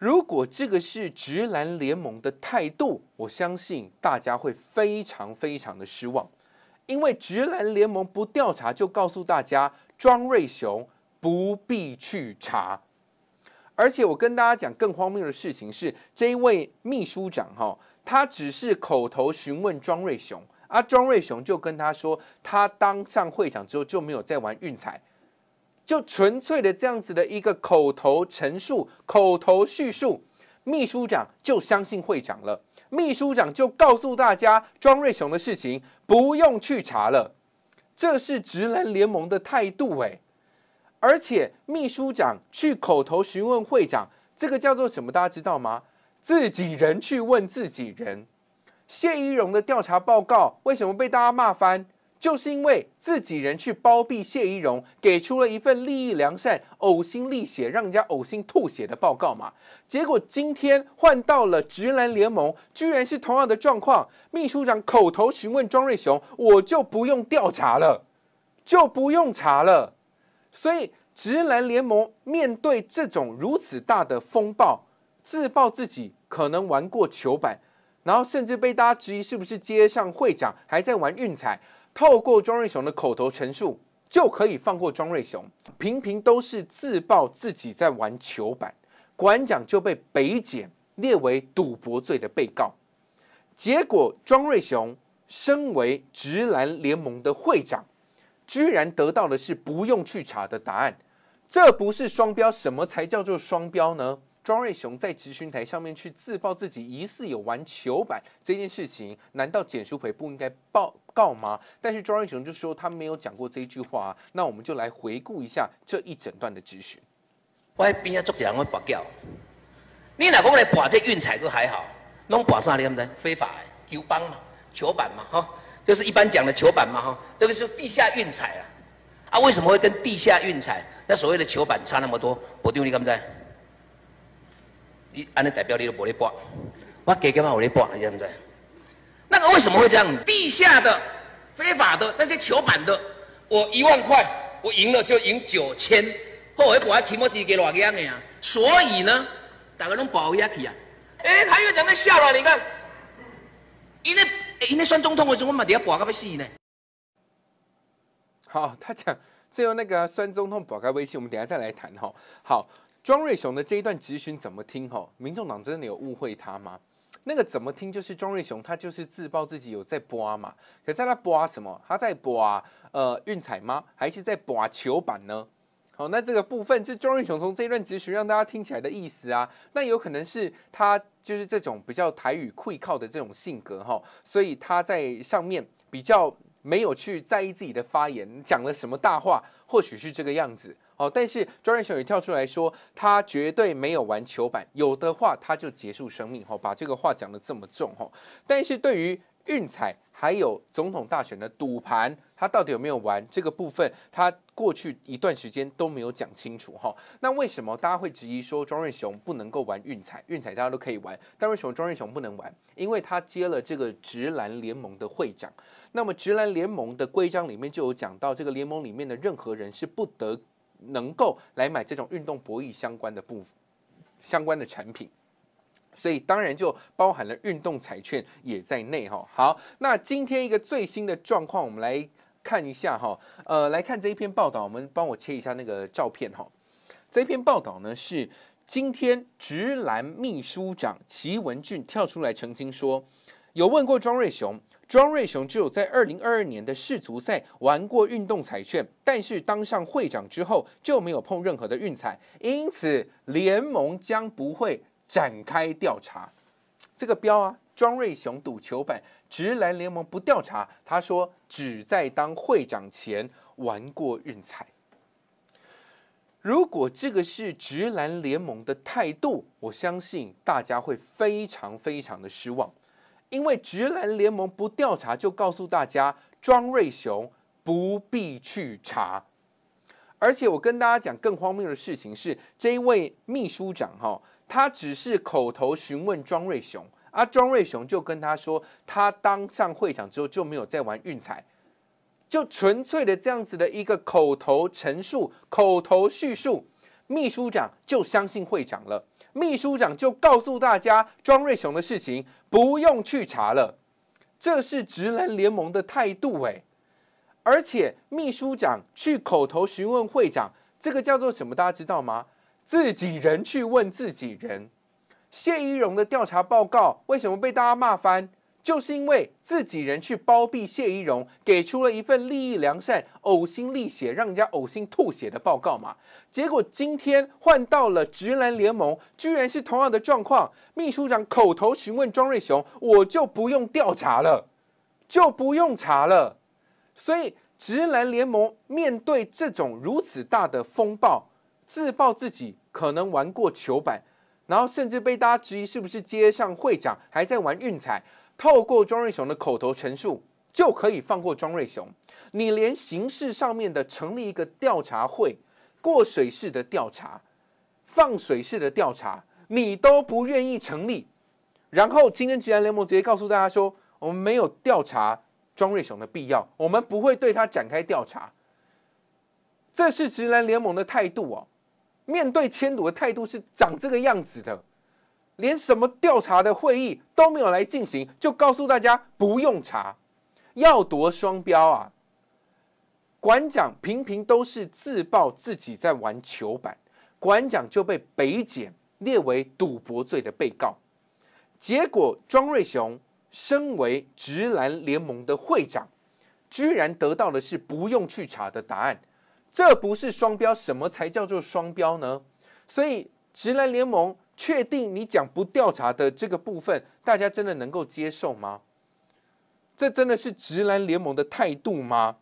如果这个是直男联盟的态度，我相信大家会非常非常的失望，因为直男联盟不调查就告诉大家庄瑞雄不必去查，而且我跟大家讲更荒谬的事情是，这一位秘书长哈，他只是口头询问庄瑞雄，啊，庄瑞雄就跟他说，他当上会长之后就没有再玩运彩。就纯粹的这样子的一个口头陈述、口头叙述，秘书长就相信会长了。秘书长就告诉大家庄瑞雄的事情不用去查了，这是直男联盟的态度诶。而且秘书长去口头询问会长，这个叫做什么？大家知道吗？自己人去问自己人。谢依荣的调查报告为什么被大家骂翻？就是因为自己人去包庇谢依荣，给出了一份利益良善、呕心沥血让人家呕心吐血的报告嘛。结果今天换到了直男联盟，居然是同样的状况。秘书长口头询问庄瑞雄，我就不用调查了，就不用查了。所以直男联盟面对这种如此大的风暴，自曝自己可能玩过球板，然后甚至被大家质疑是不是街上会长还在玩运彩。透过庄瑞雄的口头陈述，就可以放过庄瑞雄。频频都是自曝自己在玩球板，馆长就被北检列为赌博罪的被告。结果庄瑞雄身为直男联盟的会长，居然得到的是不用去查的答案。这不是双标，什么才叫做双标呢？庄瑞雄在咨询台上面去自曝自己疑似有玩球板这件事情，难道简肃培不应该报告吗？但是庄瑞雄就说他没有讲过这一句话啊。那我们就来回顾一下这一整段的咨询。我还边要做人，我报告，你哪公来把这运彩都还好，弄把是你里？什么非法球帮嘛，球板嘛，哈，就是一般讲的球板嘛，哈，这个是地下运彩啊。啊，为什么会跟地下运彩那所谓的球板差那么多？我丢你看不看？你安尼代表你都无咧博，我家家嘛有咧博，现在那个为什么会这样子？地下的非法的那些球板的，我一万块，我赢了就赢九千，后来我还提莫几给老娘的呀？所以呢，大家拢保下去啊！哎，谭院长在笑了，你看，因为因那选总统的时候，我嘛底下博个要死呢。好，他讲最后那个选总统博个微信，我们等下再来谈哈。好。庄瑞雄的这一段直询怎么听？吼，民众党真的有误会他吗？那个怎么听就是庄瑞雄他就是自曝自己有在播嘛，可是他在什么？他在啊呃运彩吗？还是在播球板呢？好，那这个部分是庄瑞雄从这一段直询让大家听起来的意思啊，那有可能是他就是这种比较台语溃靠的这种性格哈，所以他在上面比较没有去在意自己的发言讲了什么大话，或许是这个样子。哦，但是庄瑞雄也跳出来说，他绝对没有玩球板，有的话他就结束生命。哈，把这个话讲的这么重。哈，但是对于运彩还有总统大选的赌盘，他到底有没有玩这个部分，他过去一段时间都没有讲清楚。哈，那为什么大家会质疑说庄瑞雄不能够玩运彩？运彩大家都可以玩，但为什么庄瑞雄不能玩？因为他接了这个直男联盟的会长。那么直男联盟的规章里面就有讲到，这个联盟里面的任何人是不得。能够来买这种运动博弈相关的部相关的产品，所以当然就包含了运动彩券也在内哈。好，那今天一个最新的状况，我们来看一下哈。呃，来看这一篇报道，我们帮我切一下那个照片哈。这篇报道呢是今天直男秘书长齐文俊跳出来澄清说，有问过庄瑞雄。庄瑞雄只有在二零二二年的世足赛玩过运动彩券，但是当上会长之后就没有碰任何的运彩，因此联盟将不会展开调查。这个标啊，庄瑞雄赌球版直男联盟不调查，他说只在当会长前玩过运彩。如果这个是直男联盟的态度，我相信大家会非常非常的失望。因为直男联盟不调查，就告诉大家庄瑞雄不必去查。而且我跟大家讲更荒谬的事情是，这一位秘书长哈，他只是口头询问庄瑞雄，而庄瑞雄就跟他说，他当上会长之后就没有再玩运彩，就纯粹的这样子的一个口头陈述、口头叙述。秘书长就相信会长了，秘书长就告诉大家庄瑞雄的事情不用去查了，这是职能联盟的态度哎，而且秘书长去口头询问会长，这个叫做什么？大家知道吗？自己人去问自己人，谢依荣的调查报告为什么被大家骂翻？就是因为自己人去包庇谢依荣，给出了一份利益良善、呕心沥血，让人家呕心吐血的报告嘛。结果今天换到了直男联盟，居然是同样的状况。秘书长口头询问庄瑞雄，我就不用调查了，就不用查了。所以直男联盟面对这种如此大的风暴，自曝自己可能玩过球板，然后甚至被大家质疑是不是街上会长还在玩运彩。透过庄瑞雄的口头陈述就可以放过庄瑞雄，你连刑事上面的成立一个调查会，过水式的调查，放水式的调查，你都不愿意成立。然后今天直男联盟直接告诉大家说，我们没有调查庄瑞雄的必要，我们不会对他展开调查。这是直男联盟的态度哦，面对迁赌的态度是长这个样子的。连什么调查的会议都没有来进行，就告诉大家不用查，要夺双标啊！馆长频频都是自曝自己在玩球板，馆长就被北检列为赌博罪的被告。结果庄瑞雄身为直男联盟的会长，居然得到的是不用去查的答案。这不是双标，什么才叫做双标呢？所以直男联盟。确定你讲不调查的这个部分，大家真的能够接受吗？这真的是直男联盟的态度吗？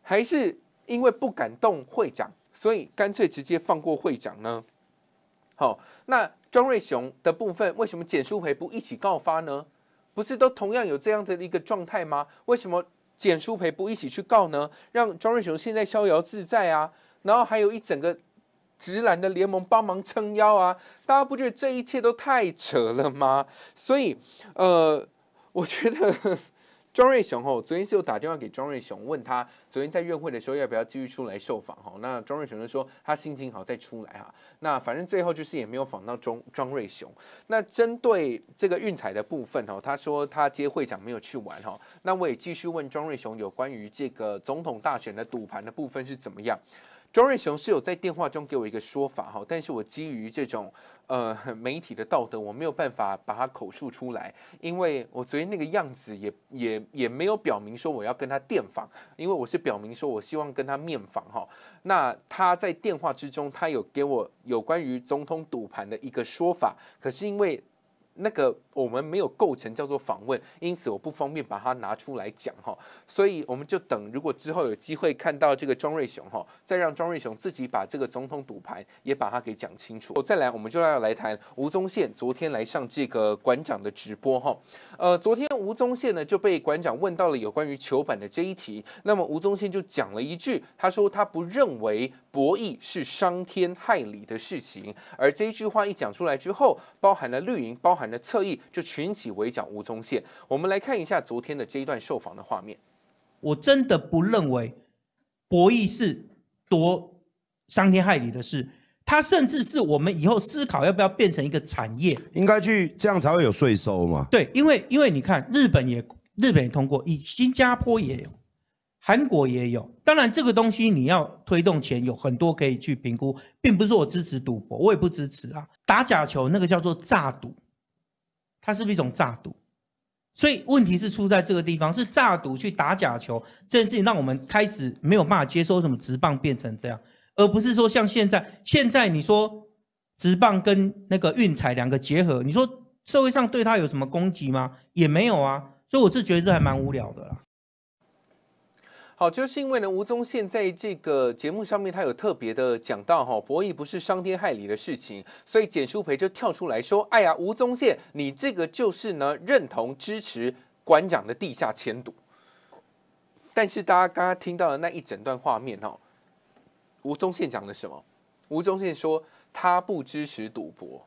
还是因为不敢动会长，所以干脆直接放过会长呢？好，那庄瑞雄的部分，为什么简淑培不一起告发呢？不是都同样有这样的一个状态吗？为什么简淑培不一起去告呢？让庄瑞雄现在逍遥自在啊，然后还有一整个。直男的联盟帮忙撑腰啊！大家不觉得这一切都太扯了吗？所以，呃，我觉得 庄瑞雄哦，昨天是有打电话给庄瑞雄，问他昨天在院会的时候要不要继续出来受访哈？那庄瑞雄就说他心情好再出来哈。那反正最后就是也没有访到庄庄瑞雄。那针对这个运彩的部分哦，他说他接会长没有去玩哈。那我也继续问庄瑞雄有关于这个总统大选的赌盘的部分是怎么样。庄瑞雄是有在电话中给我一个说法哈，但是我基于这种呃媒体的道德，我没有办法把它口述出来，因为我昨天那个样子也 也也没有表明说我要跟他电访，因为我是表明说我希望跟他面访哈。那他在电话之中，他有给我有关于总统赌盘的一个说法，可是因为。那个我们没有构成叫做访问，因此我不方便把它拿出来讲哈，所以我们就等如果之后有机会看到这个庄瑞雄哈，再让庄瑞雄自己把这个总统赌盘也把它给讲清楚。再来，我们就要来谈吴宗宪昨天来上这个馆长的直播哈，呃，昨天吴宗宪呢就被馆长问到了有关于球板的这一题，那么吴宗宪就讲了一句，他说他不认为博弈是伤天害理的事情，而这一句话一讲出来之后，包含了绿营包含。的侧翼就群起围剿吴宗宪。我们来看一下昨天的这一段受访的画面。我真的不认为博弈是多伤天害理的事，它甚至是我们以后思考要不要变成一个产业，应该去这样才会有税收嘛？对，因为因为你看日本也日本也通过，以新加坡也有，韩国也有。当然这个东西你要推动前有很多可以去评估，并不是我支持赌博，我也不支持啊，打假球那个叫做诈赌。它是不是一种诈赌？所以问题是出在这个地方，是诈赌去打假球这件事情，让我们开始没有办法接受什么直棒变成这样，而不是说像现在，现在你说直棒跟那个运彩两个结合，你说社会上对他有什么攻击吗？也没有啊，所以我是觉得这还蛮无聊的啦。好，就是因为呢，吴宗宪在这个节目上面，他有特别的讲到哈，博弈不是伤天害理的事情，所以简书培就跳出来说，哎呀，吴宗宪，你这个就是呢认同支持馆长的地下千赌。但是大家刚刚听到的那一整段画面哦，吴宗宪讲了什么？吴宗宪说他不支持赌博。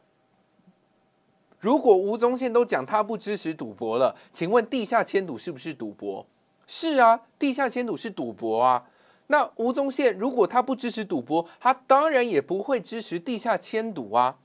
如果吴宗宪都讲他不支持赌博了，请问地下千赌是不是赌博？是啊，地下千赌是赌博啊。那吴宗宪如果他不支持赌博，他当然也不会支持地下千赌啊。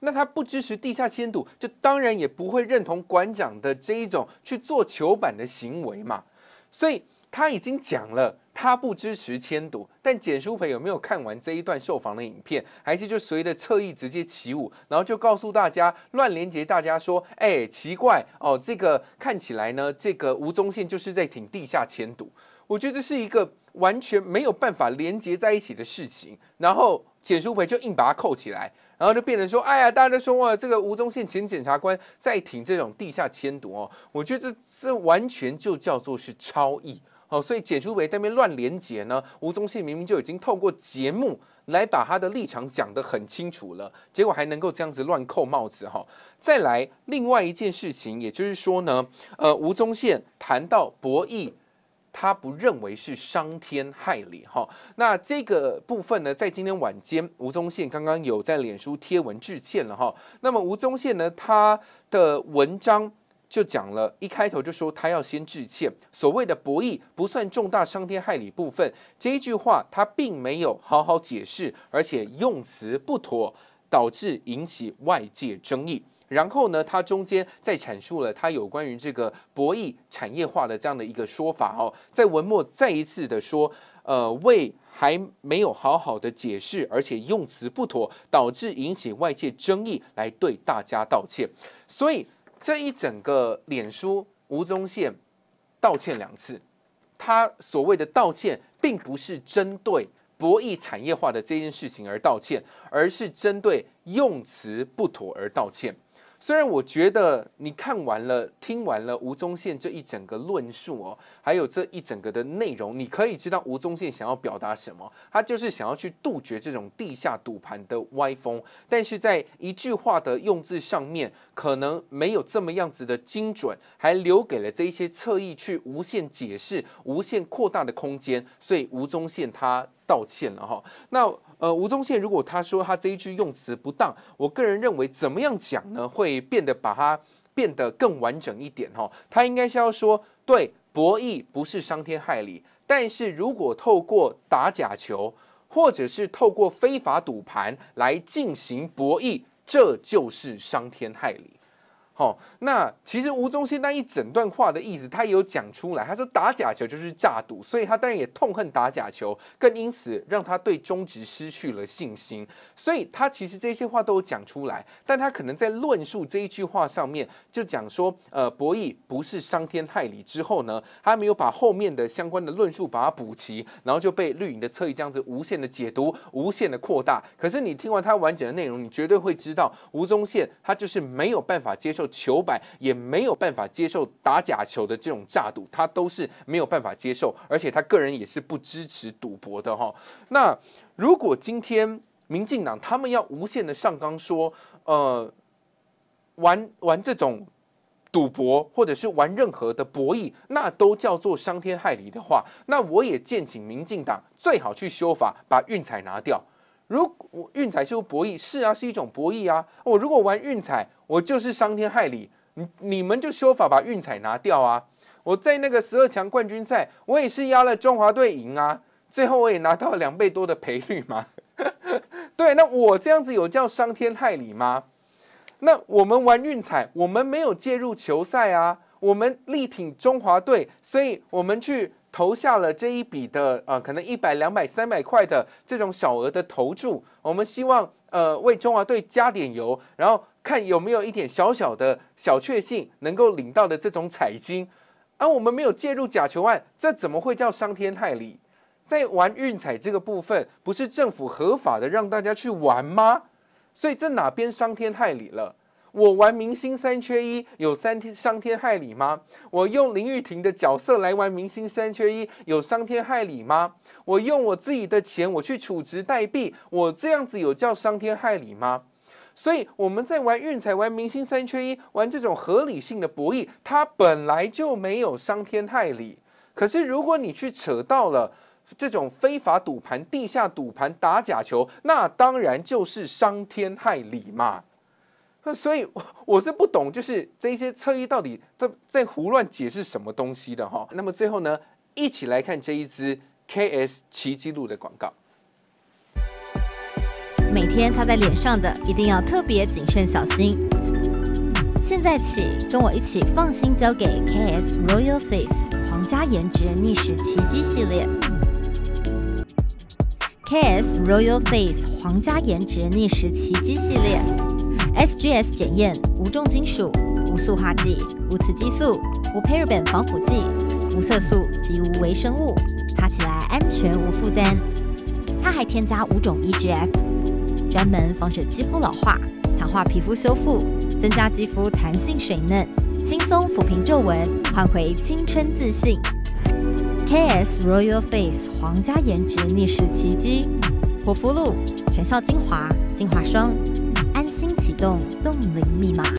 那他不支持地下千赌，就当然也不会认同馆长的这一种去做球板的行为嘛。所以。他已经讲了，他不支持迁读。但简书培有没有看完这一段受访的影片？还是就随着侧翼直接起舞，然后就告诉大家乱连接大家说，哎，奇怪哦，这个看起来呢，这个吴宗宪就是在挺地下迁读。我觉得是一个完全没有办法连接在一起的事情。然后简书培就硬把它扣起来，然后就变成说，哎呀，大家都说哇，这个吴宗宪前检察官在挺这种地下迁读哦。我觉得这这完全就叫做是超意。哦，所以简书维那边乱连结呢？吴宗宪明明就已经透过节目来把他的立场讲得很清楚了，结果还能够这样子乱扣帽子哈。再来，另外一件事情，也就是说呢，呃，吴宗宪谈到博弈，他不认为是伤天害理哈。那这个部分呢，在今天晚间，吴宗宪刚刚有在脸书贴文致歉了哈。那么吴宗宪呢，他的文章。就讲了一开头就说他要先致歉，所谓的博弈不算重大伤天害理部分这一句话，他并没有好好解释，而且用词不妥，导致引起外界争议。然后呢，他中间再阐述了他有关于这个博弈产业化的这样的一个说法哦，在文末再一次的说，呃，为还没有好好的解释，而且用词不妥，导致引起外界争议，来对大家道歉，所以。这一整个脸书吴宗宪道歉两次，他所谓的道歉，并不是针对博弈产业化的这件事情而道歉，而是针对用词不妥而道歉。虽然我觉得你看完了、听完了吴宗宪这一整个论述哦，还有这一整个的内容，你可以知道吴宗宪想要表达什么，他就是想要去杜绝这种地下赌盘的歪风，但是在一句话的用字上面，可能没有这么样子的精准，还留给了这一些侧翼去无限解释、无限扩大的空间，所以吴宗宪他道歉了哈，那。呃，吴宗宪如果他说他这一句用词不当，我个人认为怎么样讲呢？会变得把它变得更完整一点哈。他应该是要说，对，博弈不是伤天害理，但是如果透过打假球或者是透过非法赌盘来进行博弈，这就是伤天害理。好，那其实吴宗宪那一整段话的意思，他也有讲出来。他说打假球就是诈赌，所以他当然也痛恨打假球，更因此让他对中职失去了信心。所以他其实这些话都有讲出来，但他可能在论述这一句话上面，就讲说呃博弈不是伤天害理之后呢，他没有把后面的相关的论述把它补齐，然后就被绿营的侧翼这样子无限的解读、无限的扩大。可是你听完他完整的内容，你绝对会知道吴宗宪他就是没有办法接受。球板也没有办法接受打假球的这种诈赌，他都是没有办法接受，而且他个人也是不支持赌博的哈。那如果今天民进党他们要无限的上纲说，呃，玩玩这种赌博或者是玩任何的博弈，那都叫做伤天害理的话，那我也建请民进党最好去修法，把运彩拿掉。如我运彩是不博弈是啊，是一种博弈啊。我如果玩运彩，我就是伤天害理。你你们就修法把运彩拿掉啊。我在那个十二强冠军赛，我也是押了中华队赢啊，最后我也拿到两倍多的赔率嘛。对，那我这样子有叫伤天害理吗？那我们玩运彩，我们没有介入球赛啊，我们力挺中华队，所以我们去。投下了这一笔的啊，可能一百、两百、三百块的这种小额的投注，我们希望呃为中华队加点油，然后看有没有一点小小的小确幸能够领到的这种彩金。啊，我们没有介入假球案，这怎么会叫伤天害理？在玩运彩这个部分，不是政府合法的让大家去玩吗？所以这哪边伤天害理了？我玩明星三缺一有三天伤天害理吗？我用林玉婷的角色来玩明星三缺一有伤天害理吗？我用我自己的钱我去储值代币，我这样子有叫伤天害理吗？所以我们在玩运彩、玩明星三缺一、玩这种合理性的博弈，它本来就没有伤天害理。可是如果你去扯到了这种非法赌盘、地下赌盘、打假球，那当然就是伤天害理嘛。那所以，我我是不懂，就是这些测衣到底在在胡乱解释什么东西的哈。那么最后呢，一起来看这一支 K S 奇迹露的广告。每天擦在脸上的，一定要特别谨慎小心。现在起，跟我一起放心交给 K S Royal Face 皇家颜值逆时奇迹系列。K S Royal Face 皇家颜值逆时奇迹系列。s g s 检验无重金属、无塑化剂、无雌激素、无 paraben 防腐剂、无色素及无微生物，擦起来安全无负担。它还添加五种 EGF，专门防止肌肤老化，强化皮肤修复，增加肌肤弹性水嫩，轻松抚平皱纹，唤回青春自信。KS Royal Face 皇家颜值逆时奇迹护肤露全效精华精华霜。启动冻龄密码。